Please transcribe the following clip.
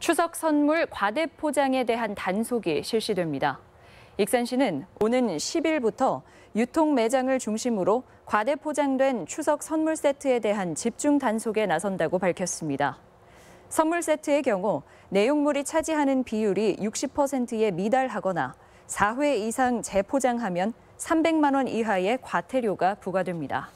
추석 선물 과대 포장에 대한 단속이 실시됩니다. 익산시는 오는 10일부터 유통 매장을 중심으로 과대 포장된 추석 선물 세트에 대한 집중 단속에 나선다고 밝혔습니다. 선물 세트의 경우 내용물이 차지하는 비율이 60%에 미달하거나 4회 이상 재포장하면 300만 원 이하의 과태료가 부과됩니다.